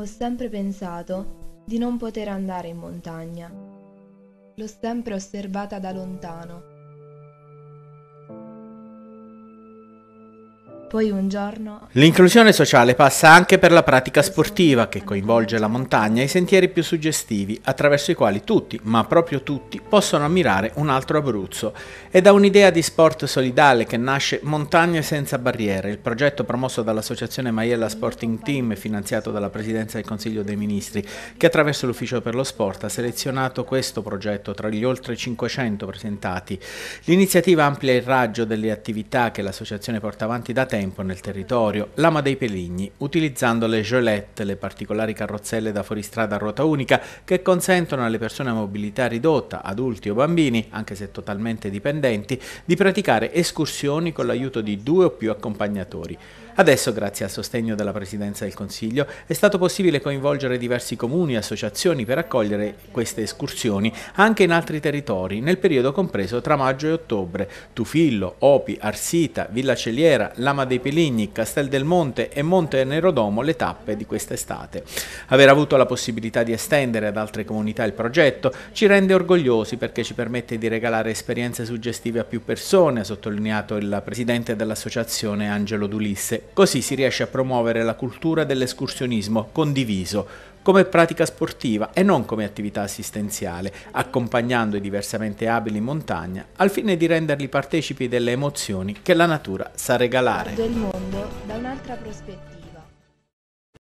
Ho sempre pensato di non poter andare in montagna. L'ho sempre osservata da lontano Poi un giorno... L'inclusione sociale passa anche per la pratica sportiva che coinvolge la montagna e i sentieri più suggestivi attraverso i quali tutti, ma proprio tutti, possono ammirare un altro Abruzzo. È da un'idea di sport solidale che nasce Montagne senza barriere, il progetto promosso dall'associazione Maiella Sporting Team e finanziato dalla Presidenza del Consiglio dei Ministri, che attraverso l'Ufficio per lo Sport ha selezionato questo progetto tra gli oltre 500 presentati. L'iniziativa amplia il raggio delle attività che l'associazione porta avanti da tempo tempo nel territorio, l'ama dei peligni, utilizzando le gelette, le particolari carrozzelle da fuoristrada a ruota unica che consentono alle persone a mobilità ridotta, adulti o bambini, anche se totalmente dipendenti, di praticare escursioni con l'aiuto di due o più accompagnatori. Adesso, grazie al sostegno della Presidenza del Consiglio, è stato possibile coinvolgere diversi comuni e associazioni per accogliere queste escursioni anche in altri territori, nel periodo compreso tra maggio e ottobre. Tufillo, Opi, Arsita, Villa Celiera, Lama dei Peligni, Castel del Monte e Monte Nerodomo le tappe di quest'estate. Aver avuto la possibilità di estendere ad altre comunità il progetto ci rende orgogliosi perché ci permette di regalare esperienze suggestive a più persone, ha sottolineato il presidente dell'associazione Angelo D'Ulisse. Così si riesce a promuovere la cultura dell'escursionismo condiviso come pratica sportiva e non come attività assistenziale, accompagnando i diversamente abili in montagna al fine di renderli partecipi delle emozioni che la natura sa regalare. Del mondo da un'altra prospettiva.